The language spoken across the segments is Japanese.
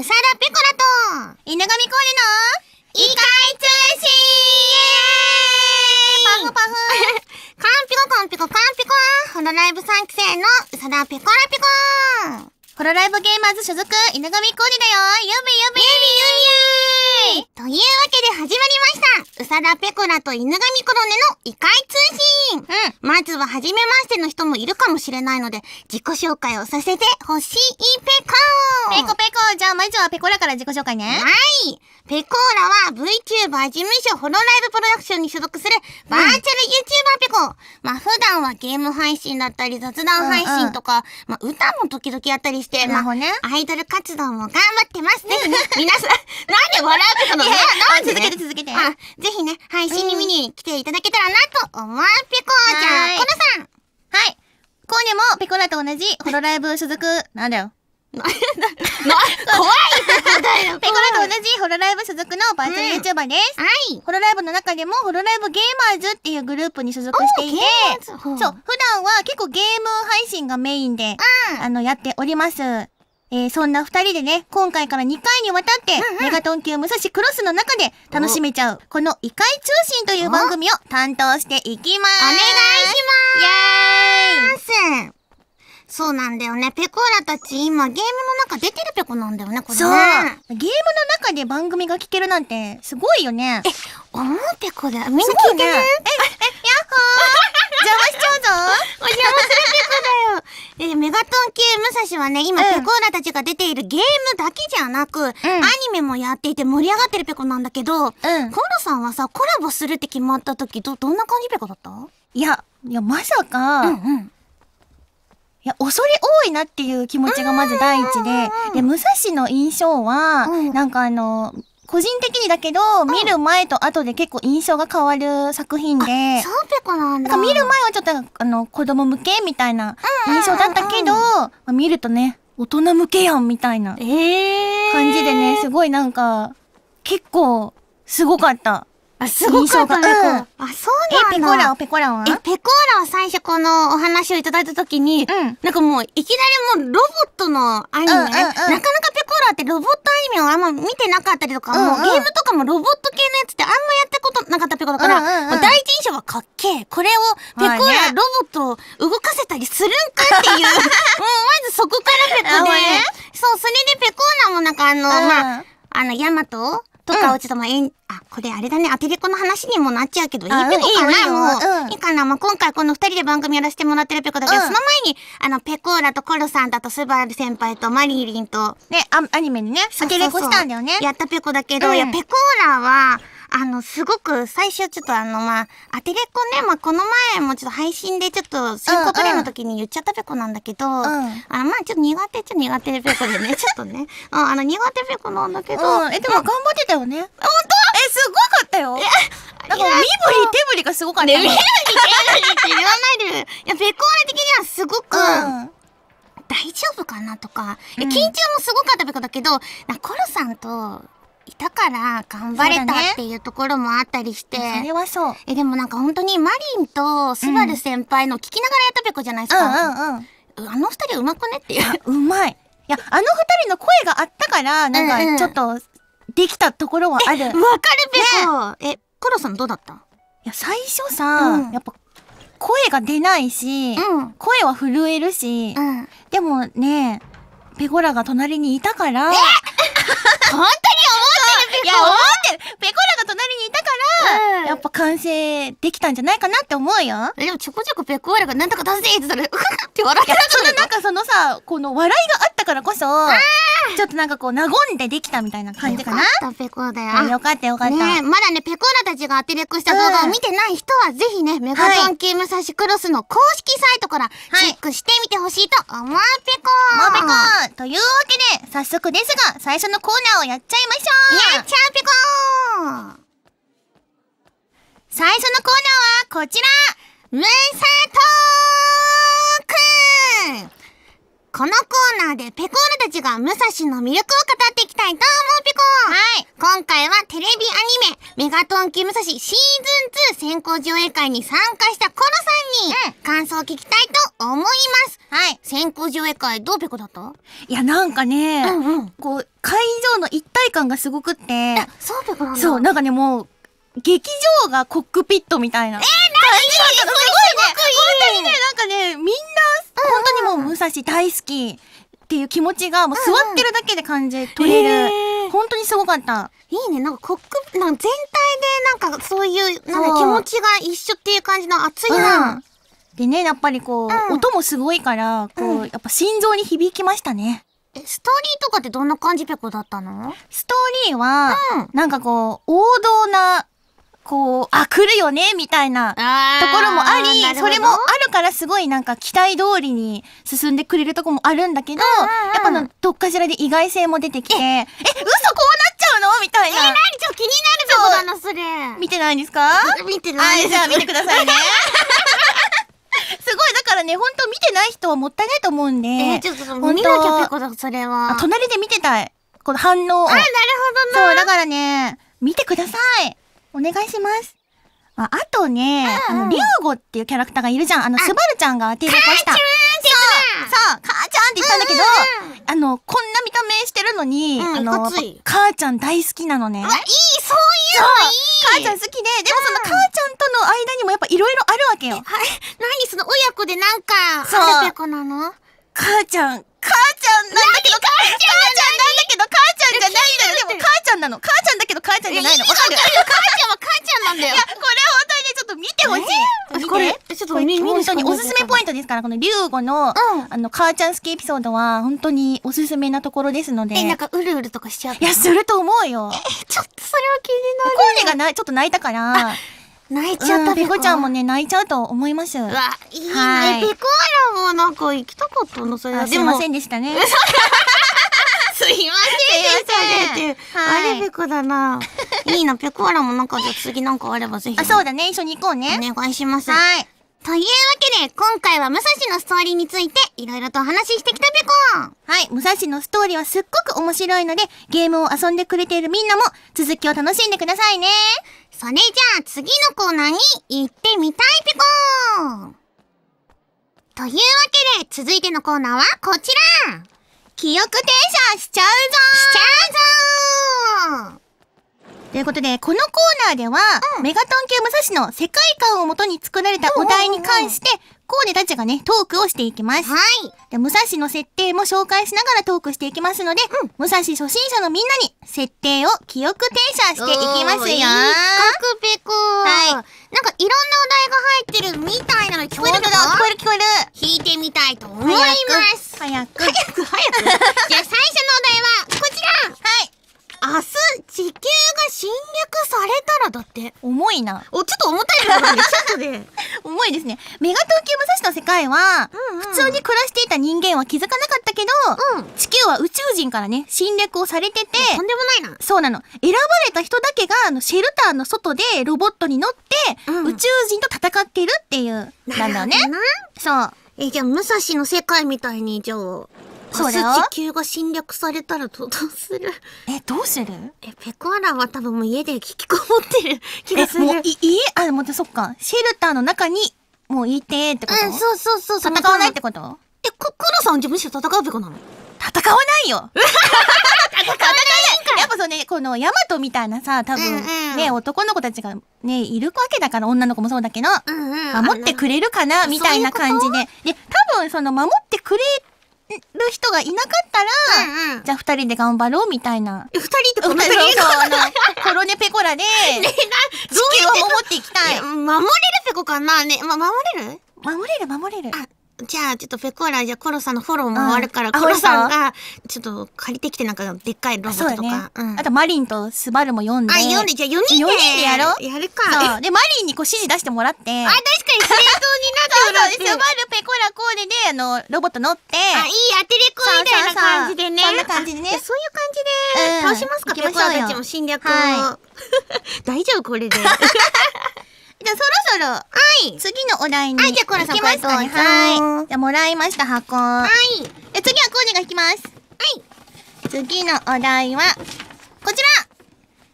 うさらぺコラと、犬神コーデの、異界通信パフパフカンピコカンピコカンピコホロライブ3期生のうさらペコラペコホロライブゲーマーズ所属、犬神コーデだよ指び指びゆびびというわけで始まりましたうさだペコラと犬神コロネの異界通信うん。まずは初めましての人もいるかもしれないので、自己紹介をさせてほしいペコペコペコじゃあまずはペコラから自己紹介ね。はいペコーラは VTuber 事務所ホロライブプロダクションに所属するバーチャル YouTuber ペコ、うん、まあ普段はゲーム配信だったり雑談配信とか、うんうん、まあ歌も時々やったりして、まあ、アイドル活動も頑張ってますね。皆さん、なんで笑うてたのうん、続けて続けて。あ、ぜひね、配信に見に来ていただけたらなと思う。ペコちゃん、コナさん。はい。コーニもぺこらと同じホロライブ所属、なんだよ。な、な、怖い だよ。ペコラと同じホロライブ所属のバーチャル YouTuber です。はい。ホロライブの中でもホロライブゲーマーズっていうグループに所属していて、そう、普段は結構ゲーム配信がメインで、あの、やっております。えー、そんな二人でね、今回から2回にわたって、メガトン級武蔵クロスの中で楽しめちゃう、この異界通信という番組を担当していきます。お願いしますイェーイそうなんだよね。ペコーラたち今ゲームの中出てるペコなんだよね、これね。そうゲームの中で番組が聞けるなんてすごいよね。え、思うペコだ。みんな聞いてる、ねえ、え、やっほー魔しちゃうぞお邪魔するべコだよ。えー、メガトン級武蔵はね、今、うん、ペコーラたちが出ているゲームだけじゃなく、うん、アニメもやっていて盛り上がってるペコなんだけど、うん、コロさんはさ、コラボするって決まった時、ど、どんな感じペコだったいや、いや、まさか、うんうんいや、恐れ多いなっていう気持ちがまず第一で、で、武蔵の印象は、うん、なんかあの、個人的にだけど、うん、見る前と後で結構印象が変わる作品で。そうなんだ。か見る前はちょっと、あの、子供向けみたいな印象だったけど、見るとね、大人向けやんみたいな感じでね、えー、すごいなんか、結構、すごかった。あ、すごかったね。うん、あ、そうなんだ。え、ペコラを、ペコラをえ、ペコラを最初このお話をいただいたときに、うん、なんかもう、いきなりもうロボットのアニメ、うんうんうん、なかなかペコーラってロボットアニメをあんま見てなかったりとか、うんうん、もうゲームとかもロボット系のやつってあんまやったことなかったペコだから、うんうんうん、第一印象はかっけえ。これを、ペコーラ、ロボットを動かせたりするんかっていう、もうまずそこからペコで、そう、それでペコーラもなんかあの、まあ、あの、ヤマトとかをちょっとまあ、えん、あ、これあれだね、アテレコの話にもなっちゃうけど、いいペコかな、もう。いいかな、まあ、今回この二人で番組やらせてもらってるペコだけど、その前に、あの、ペコーラとコロさんだと、スバル先輩とマリリンと。ね、アニメにね、アテレコしたんだよね。やったペコだけど、いや、ペコーラは、あの、すごく最初ちょっとあの、まあ、アテレコね、まあ、この前もちょっと配信でちょっと選考プレイの時に言っちゃったペコなんだけど、うん、あの、まあ、ちょっと苦手ちょっと苦手でペコでね、ちょっとね、うん、あの、苦手ペコなんだけど、うん、え、でも頑張ってたよね。ほんとえ、すごかったよ。なんか身振り手振りがすごかった。よ。身振り手振りって言わないで。いや、ペコーレ的にはすごく、うん大丈夫かなとか、う緊張もすごかったべだけど、なコロさんとたから頑張れたっていうところもあったりして。そ、ね,、れはそう。え、でもなんか本当にマリンとスバル先輩の聞きながらやったべこじゃないですか。うんうんうん、あの二人うまくねっていう。う まい。いや、あの二人の声があったから、なんかちょっと、できたところはある。わ、うんうん、かるべこ、ね、え、カロさんどうだったいや、最初さ、うん、やっぱ、声が出ないし、うん、声は震えるし、うん、でもね、ペゴラが隣にいたから、本当に Yeah. やっぱ完成できたんじゃないかなって思うよ。えでもちょこちょこペコワラがなんとか達成ってそれ、う っって笑ってたそのなんかそのさ、この笑いがあったからこそ、ちょっとなんかこう、和んでできたみたいな感じかな。よかった、ペコだよ。よかったよかった。ねまだね、ペコーラたちがアテレコした動画を見てない人は、ぜひね、メガトンムサシクロスの公式サイトからチェックしてみてほしいと思うペコー。うペコーというわけで、早速ですが、最初のコーナーをやっちゃいましょうやっちゃうペコー最初のコーナーはこちらムーサトークこのコーナーでペコールたちが武蔵の魅力を語っていきたいと思うペコはい今回はテレビアニメメガトンキ武蔵シーズン2先行上映会に参加したコロさんに感想を聞きたいと思います、うん、はい先行上映会どうペコだったいやなんかね、うんうん、こう会場の一体感がすごくってそうペコなんだそうなんかねもう劇場がコックピットみたいな。えー、何すごいね本当にね、なんかね、みんな、本当にもう武蔵大好きっていう気持ちが、もう座ってるだけで感じ取れる。うんうんえー、本当にすごかった。いいね、なんかコック、なんか全体でなんかそういう、なんか気持ちが一緒っていう感じの熱いな。うんでね、やっぱりこう、うん、音もすごいから、こう、うん、やっぱ心臓に響きましたね。え、ストーリーとかってどんな感じペコだったのストーリーは、うん、なんかこう、王道なこう、あ、来るよね、みたいなところもあり、それもあるからすごいなんか期待通りに進んでくれるとこもあるんだけど、うんうんやっぱの、どっかしらで意外性も出てきて、え、え嘘こうなっちゃうのみたいな。え、なちょ気になるべこだそれ。見てないんですか見てないです。じゃあ見てくださいね。すごい、だからね、ほんと見てない人はもったいないと思うんで。えー、ちょっと見なきゃそれは。隣で見てたい。この反応を。あ、なるほどな。そう、だからね、見てください。お願いします。ああとね、うんうん、あの、リュウゴっていうキャラクターがいるじゃん。あの、スバルちゃんが手でこした。そう、そう、母ちゃんって言ったんだけど、うんうんうん、あの、こんな見た目してるのに、うん、あの、母ちゃん大好きなのね。いい、そういうのいい母ちゃん好きで、でもその母ちゃんとの間にもやっぱいろいろあるわけよ。はい、何その親子でなんか、そう。なの母ちゃん、母ちゃんなんだけど、母ちゃんなんだけど、母ちゃんじゃないのよ。でも母ちゃんなの。母ちゃんだけど母ちゃんじゃないの。わかる母ちゃんは母ちゃんなんだよ。いや、これ本当にね、ちょっと見てほしい。これ、ちょっと見、見本当におすすめポイントですから、このリュウゴの、あの、母ちゃん好きエピソードは、本当におすすめなところですので。え、なんか、うるうるとかしちゃういや、すると思うよ。ちょっとそれは気になる。コーネがな、ちょっと泣いたから。泣いちゃった、ペコちゃんもね泣いちゃうと思いますわいいね、ペコアラもなんか行きたかったのそれすいませんでしたね すいませんでしたねあれペコだないいなペコアラもなんかじゃ次なんかあればぜひあそうだね一緒に行こうねお願いしますはいというわけで、今回は武蔵のストーリーについて、いろいろとお話ししてきたペコはい、武蔵のストーリーはすっごく面白いので、ゲームを遊んでくれているみんなも、続きを楽しんでくださいね。それじゃあ次のコーナーに行ってみたいぺこというわけで続いてのコーナーはこちら記憶転写しちゃうぞしちゃうぞということで、このコーナーでは、うん、メガトン級武蔵の世界観をもとに作られたお題に関して、コーデたちがね、トークをしていきます。はい。で、武蔵の設定も紹介しながらトークしていきますので、うん、武蔵初心者のみんなに設定を記憶停車していきますよ。いいペコはい。なんかいろんなお題が入ってるみたいなの聞こえるけど聞こえる聞こえる。弾いてみたいと思います。早く。早く早く。じゃ回は、うんうん、普通に暮らしていた人間は気づかなかったけど、うん、地球は宇宙人からね、侵略をされてて、とんでもないな。そうなの。選ばれた人だけが、あの、シェルターの外でロボットに乗って、うん、宇宙人と戦ってるっていう、なんだね。そう。え、じゃあ、武蔵の世界みたいに、じゃあ、そうだよ。地球が侵略されたらどうするえ、どうするえ、ペコアラは多分もう家できこもってる気がする。もうい、家あ、そっか。シェルターの中にもういいってってことうん、そうそうそう戦わないってことえ、く、クロさん自分しか戦うべかなの戦わないよ 戦わないやっぱそうね、このヤマトみたいなさ、多分、うんうん、ね、男の子たちがね、いるわけだから、女の子もそうだけど、うんうん、守ってくれるかな、みたいな感じで。で、多分その守ってくれる人がいなかったら、うんうんじゃあ二人で頑張ろうみたいな。二人ってこと人いそうそうあのコロネペコラで、ゾ ね球を守っていきたい。守れるペコかなね、ま、守れる守れる守れる。じゃあ、ちょっとフェコーラ、じゃあコロさんのフォローも終わるから、コロさんが、ちょっと借りてきてなんかでっかいロボットとか。あと、マリンとスバルも読んで。あ、読んで、じゃあ4人で。4人でやろう。やるか。で、マリンにこう指示出してもらって。あ、確かに正当になってもらって。スバル、ペコラ、コーデで、あの、ロボット乗って。あ、いいアテレコみたいな感じでね。そんな感じでね。そういう感じで、倒しますか、ペコラたちも侵略を。は 大丈夫これで。じゃあそろそろ、はい。次のお題に。はい、じゃあコラさん、これどうぞ。はい。じゃあもらいました箱。はい。え、次はコーデが引きます。はい。次のお題は、こちら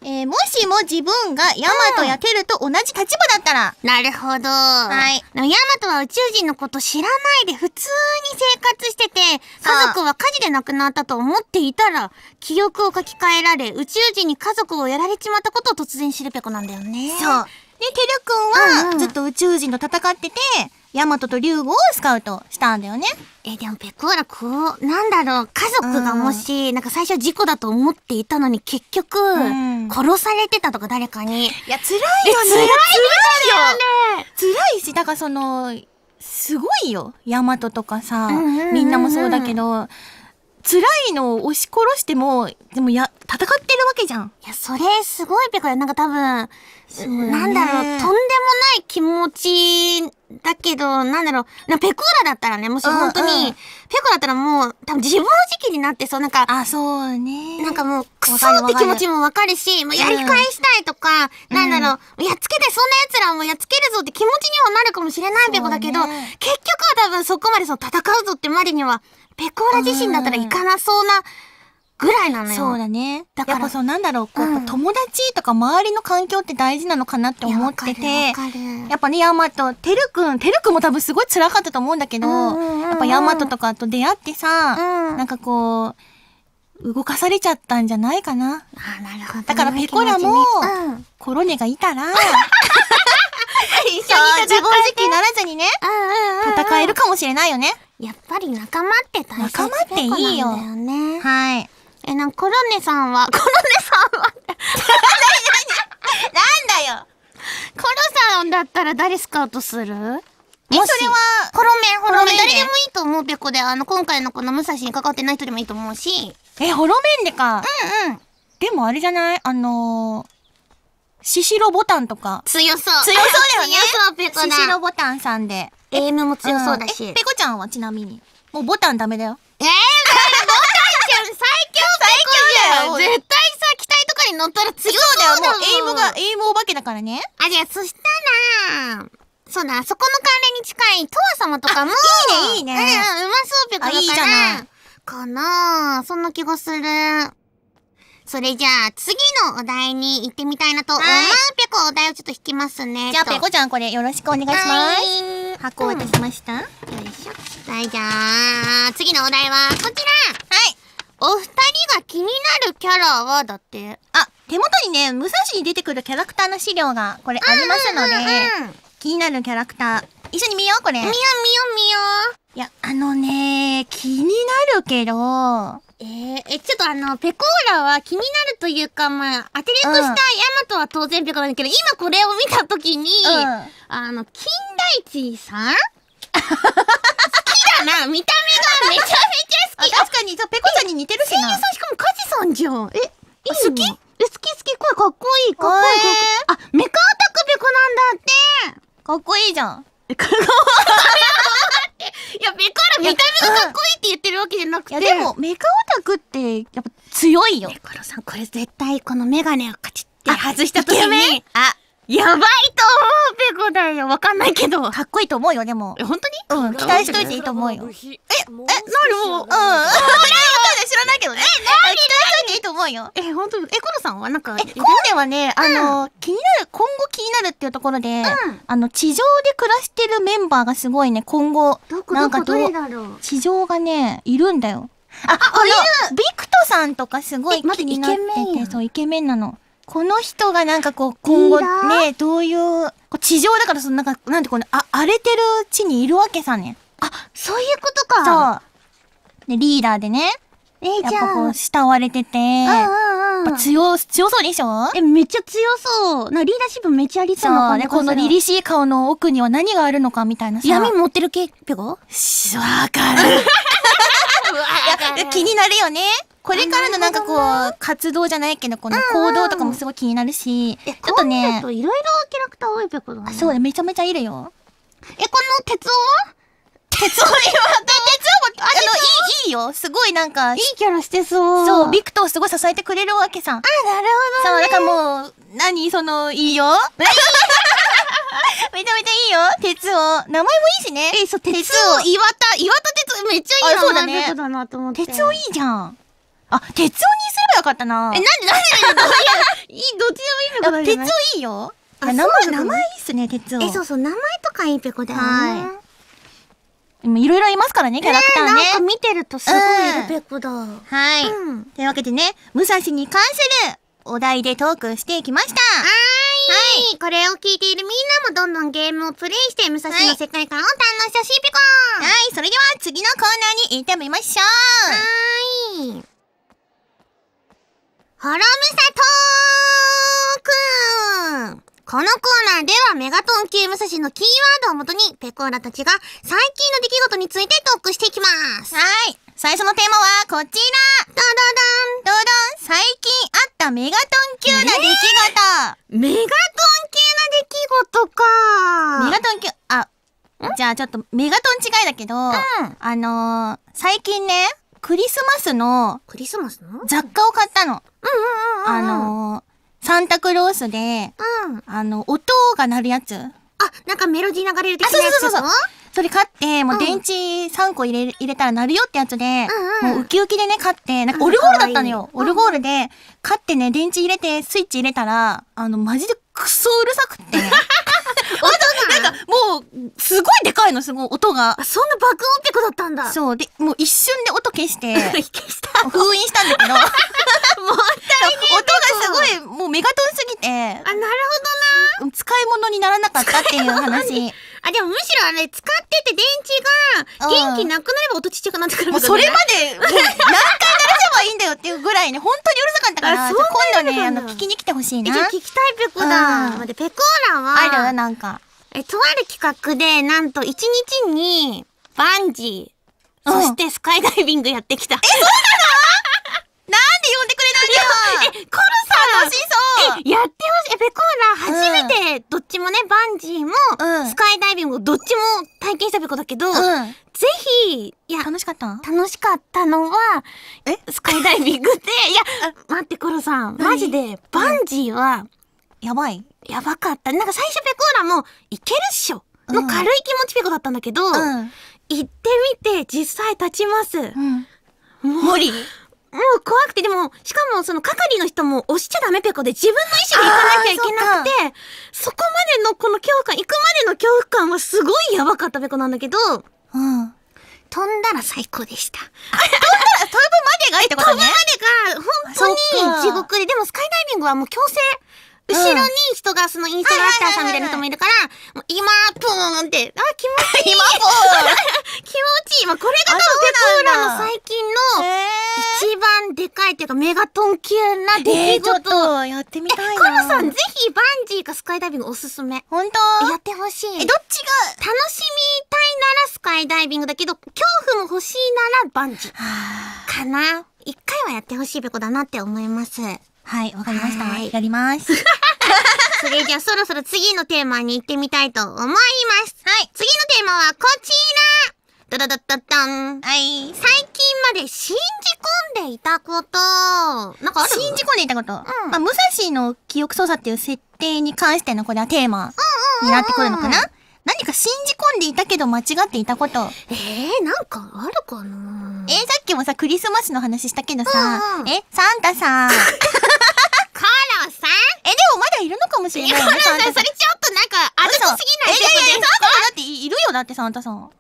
えー、もしも自分がヤマトやテルと同じ立場だったら、うん、なるほど。はい。ヤマトは宇宙人のこと知らないで普通に生活してて、家族は火事で亡くなったと思っていたら、記憶を書き換えられ、宇宙人に家族をやられちまったことを突然知るべこなんだよね。そう。てるくんはずっと宇宙人と戦ってて、ヤマトと竜ゴをスカウトしたんだよね。え、でもペコーラこう、なんだろう、家族がもし、うん、なんか最初事故だと思っていたのに結局、うん、殺されてたとか誰かに。いや、辛いよね。辛いよね。辛いし、だからその、すごいよ。ヤマトとかさ、んううん、みんなもそうだけど、辛いのを押し殺しても、でもや、戦ってるわけじゃん。いや、それすごいペコだなんか多分、ね、なんだろう、とんでもない気持ちだけど、なんだろう、ペコーラだったらね、もし本当に、うんペコだったらもう、多分自暴自棄になって、そう、なんか、あ、そうね。なんかもう、クソって気持ちもわかるし、もうやり返したいとか、うん、なんだろう、やっつけて、そんな奴らもやっつけるぞって気持ちにはなるかもしれないペコだけど、ね、結局は多分そこまでその戦うぞってまでには、ペコーラ自身だったら行かなそうなぐらいなのよ。そうだね。だから。やっぱそうなんだろう、こう、うん、友達とか周りの環境って大事なのかなって思ってて、やっぱね、ヤマト、てるくん、てるくんも多分すごい辛かったと思うんだけど、やっぱヤマトとかと出会ってさ、うん、なんかこう、動かされちゃったんじゃないかな。あなるほど、だからペコラも、うん、コロネがいたら、一緒に自暴自棄ならずにね、戦えるかもしれないよね。やっぱり仲間って大切仲間っていいよ。ね。はい。え、なんコロネさんは、コロネさんは なんだよ。コロさんだったら誰スカウトするえ、それは、コロメン、ホロメ誰でもいいと思う、ペコで。あの、今回のこの武蔵に関わってない人でもいいと思うし。え、ホロメンでか。うんうん。でもあれじゃないあのー、シシロボタンとか。強そう。強そうだよね。強そう、ペコだ。シシロボタンさんで。イムも強そうだし。ペコちゃんはちなみに。もうボタンダメだよ。えー、ボタンちゃん最強絶対さ、機体とかに乗ったら強そうだよ。もうエイムが、エイムお化けだからね。あ、じゃあそしたら、そうだ、そこの関連に近い、トア様とかも。いいね、いいね。うん、うまそうペコだから。いいじゃない。かなそんな気がする。それじゃあ、次のお題に行ってみたいなと思う。はい、お題をちょっと引きますね。じゃあ、ちゃんこれよろしくお願いします。箱を渡しました、うん、よいしょはいじゃあ次のお題はこちらはいお二人が気になるキャラはだってあ手元にね武蔵に出てくるキャラクターの資料がこれありますので、うんうん、気になるキャラクター一緒に見ようこれ見よう見よう見よういやあのね気になるけどえー、え、ちょっとあの、ペコーラは気になるというか、まあ、アテレコしたヤマトは当然ペコなんだけど、うん、今これを見たときに、うん、あの、金大地さん 好きだな見た目がめちゃめちゃ好き確かに、ペコゃんに似てるしな。声優さんしかもカジさんじゃん。え、いい好きえ、好き好き、声かっこいい、かっこいい。あ、メカオタクペコなんだって。かっこいいじゃん。え、かっこいい。いや、別に見た目がかっこいいって言ってるわけじゃなくて。でも、メカオタクって、やっぱ強いよ。ね、コロさん、これ絶対このメガネをカチッて外した時に。あ、やばいと思う、ペコだよ。わかんないけど。かっこいいと思うよ、でも。え、本当にうん、期待しといていいと思うよ。え、え、なにもど。うん。ほらよ知らないけどね。え、何期待しといていいと思うよ。え、本当え、コノさんはなんか、え、コロネはね、あの、気になる、今後気になるっていうところで、あの、地上で暮らしてるメンバーがすごいね、今後、なんかど、地上がね、いるんだよ。あ、あの、ビクトさんとかすごい気になってて、そう、イケメンなの。この人がなんかこう、今後ね、どういう、地上だからそのなんか、なんてこの、あ、荒れてる地にいるわけさね。あ、そういうことか。そう。で、リーダーでね、えー、じゃあ。こう、慕われてて。うんうんうん。強、強そうでしょえ、めっちゃ強そう。な、リーダーシップめっちゃありそうな感じ。そうね、この凛々しい顔の奥には何があるのかみたいなさ。闇持ってる系、ぴょこわかる。気になるよね。これからのなんかこう、活動じゃないけど、この行動とかもすごい気になるし、うんうん、ちょっとね。いろいろキャラクター多いべこだね。そうね、めちゃめちゃいるよ。え、この鉄夫は鉄を言わない。あの、いい、いいよ。すごいなんか。いいキャラしてそう。そう、ビクトをすごい支えてくれるわけさ。あ、なるほど、ね、そう、だからもう、何その、いいよ。めちゃめちゃいいよ、鉄を。名前もいいしね。え、そう、鉄を。岩田、岩田鉄、めっちゃいい名ね。そうだなと鉄をいいじゃん。あ、鉄をにすればよかったな。え、なんで、なんで、どっちでもいいのかな。鉄をいいよ。名前、名前いいっすね、鉄を。え、そうそう、名前とかいいペコだよね。はい。いろいろいますからね、キャラクターね。ねなんか見てるとすごいルペこだ。うん、はい、うん、というわけでね、武蔵に関するお題でトークしていきました。はい。はい。これを聞いているみんなもどんどんゲームをプレイして、武蔵の世界観を堪能してほしいぴこはい。それでは次のコーナーに行ってみましょう。はい。ホロムサトーこのコーナーではメガトン級武蔵のキーワードをもとに、ペコーラたちが最近の出来事についてトークしていきます。はい。最初のテーマはこちら。どどどん。どどん。最近あったメガトン級な出来事。えー、メガトン級な出来事か。メガトン級、あ、じゃあちょっとメガトン違いだけど、うん、あのー、最近ね、クリスマスの、クリスマスの雑貨を買ったの。うんうんうん、うん、あのーサンタクロースで、うん。あの、音が鳴るやつ。あ、なんかメロディー流れる的なやつそうそうそうそう。それ買って、もう電池3個入れ入れたら鳴るよってやつで、うんうん、もうウキウキでね、買って、なんかオルゴールだったのよ。オルゴールで、買ってね、電池入れて、スイッチ入れたら、あの、マジでクソうるさくって。なんか、もう、すごいでかいの、すごい音が。そんな爆音ピコだったんだ。そう。で、もう一瞬で音消して、消した封印したんだけど。もったいね音がすごい、もうメガトンすぎて。あ、なるほどな。使い物にならなかったっていう話。あ、でもむしろあれ、使ってて電池が、元気なくなれば音ちっちゃくなってくる、ね、それまで、も何回鳴らせばいいんだよっていうぐらいね、本当にうるから、今度ね、あの、聞きに来てほしいえ、じゃあ聞きたいペコだ。うん待ってペコーラあは、るなんか。え、とある企画で、なんと一日に、バンジー、そしてスカイダイビングやってきた。え、そうなの呼んでくれないんだよえ、コルさん楽しそうえ、やってほしいえ、ペコーラ、初めて、どっちもね、バンジーも、スカイダイビングどっちも体験したペコだけど、ぜひ、いや、楽しかった楽しかったのは、えスカイダイビングって、いや、待って、コロさん。マジで、バンジーは、やばいやばかった。なんか最初ペコーラも、いけるっしょの軽い気持ちペコだったんだけど、行ってみて、実際立ちます。うん、無理もう怖くて、でも、しかもその係の人も押しちゃダメペコで自分の意思で行かなきゃいけなくて、そこまでのこの恐怖感、行くまでの恐怖感はすごいやばかったペコなんだけど、うん。飛んだら最高でした。あ飛んだら飛ぶまでがってことね。飛ぶまでが、本当に地獄で、でもスカイダイビングはもう強制。後ろに人がそのインストラクターさんみたいな人もいるから、今プーンって、あ、気持ちいい。今プーン 気持ちいい。まあ、これが多分ペコーラの最近の一番でかいっていうかメガトン級な出来事。えー、ちょっとやってみたいな。え、コロさんぜひバンジーかスカイダイビングおすすめ。本当やってほしい。え、どっちが楽しみたいならスカイダイビングだけど、恐怖も欲しいならバンジー。かな。一回はやってほしいべこだなって思います。はい、わかりました。はい、やります。それじゃあそろそろ次のテーマに行ってみたいと思います。はい。次のテーマはこちらドドドドドン。はい。最近まで信じ込んでいたこと。なんかある信じ込んでいたこと。うん。まあ、武蔵の記憶操作っていう設定に関してのこれはテーマになってくるのかな、何か信じ込んでいたけど間違っていたこと。えー、なんかあるかなえー、さっきもさ、クリスマスの話したけどさ、うんうん、え、サンタさん。いるのかもしれないよね。いや、それちょっとなんか、あずすぎないけど、ね。えー、サンタさんだっているよ、だってサンタさん。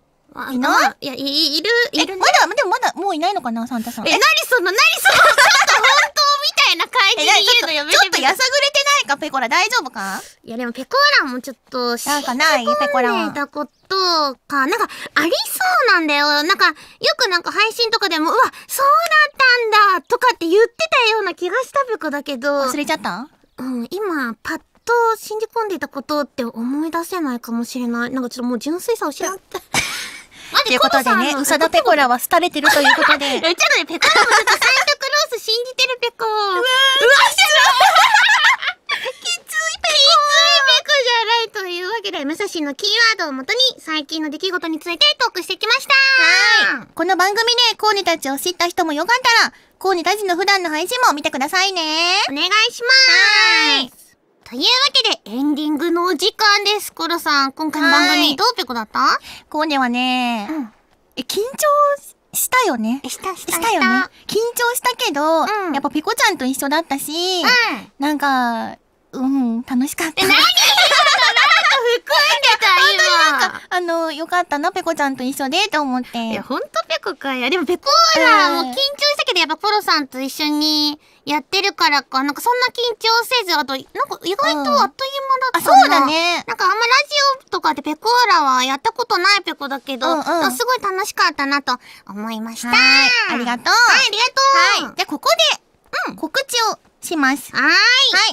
いないいや、い、いる、いる、ね、まだ、でもまだ、もういないのかな、サンタさん。え、なにその、なにその、ちょっと本当みたいな感じで言うのやめてちょっとやさぐれてないか、ペコラ、大丈夫かいや、でもペコラもちょっと、なんかない、ペコラ。たことか、なんか、ありそうなんだよ。なんか、よくなんか配信とかでも、うわ、そうだったんだとかって言ってたような気がしたペコだけど。忘れちゃったうん、今、パッと信じ込んでいたことって思い出せないかもしれない。なんかちょっともう純粋さを知ら て。ということでね、うさだペコラは廃れてるということで。ちょっとね、ペコラもちょっとサンタクロース信じてるペコ。うわうわというわけで、武蔵のキーワードをもとに、最近の出来事についてトークしてきましたはいこの番組で、コーネたちを知った人もよかったら、コーネたちの普段の配信も見てくださいねお願いしますはいというわけで、エンディングのお時間です。コロさん、今回の番組、どうってこだったコーネはね、うん、え、緊張したよね。したしたしたよね。緊張したけど、うん、やっぱピコちゃんと一緒だったし、うん、なんか、うん、楽しかった。何あの、よかったな、ペコちゃんと一緒で、と思って。いや、ほんとペコかや、でもペコーラ、もう緊張したけど、やっぱコロさんと一緒にやってるからか、なんかそんな緊張せず、あと、なんか意外とあっという間だったな、うん、そうだね。なんかあんまラジオとかでペコーラはやったことないペコだけど、うんうん、すごい楽しかったなと思いました。ありがとう。はい、ありがとう。はい。じゃここで、うん、告知をします。はい。は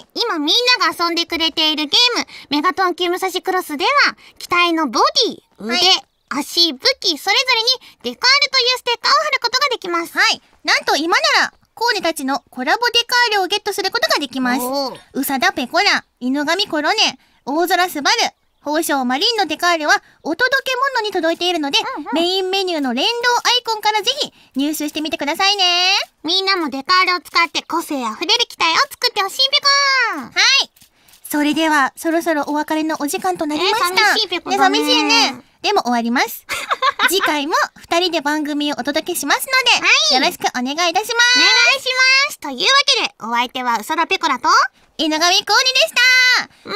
い。今みんなが遊んでくれているゲーム、メガトン級武蔵クロスでは、機体のボディ、腕、はい、足、武器、それぞれにデカールというステッカーを貼ることができます。はい。なんと今なら、コーネたちのコラボデカールをゲットすることができます。うさだペコラ、犬神コロネ、大空すばる、宝生マリンのデカールはお届け物に届いているので、うんうん、メインメニューの連動アイコンからぜひ入手してみてくださいね。みんなもデカールを使って個性あふれる機体を作ってほしいぺこーはい。それでは、そろそろお別れのお時間となりました。えー、寂しいぺこだね。寂しいね。でも終わります。次回も二人で番組をお届けしますので、はい、よろしくお願いいたします。お願いします。というわけで、お相手はうそらぺこらと、稲上こうにでした。またねー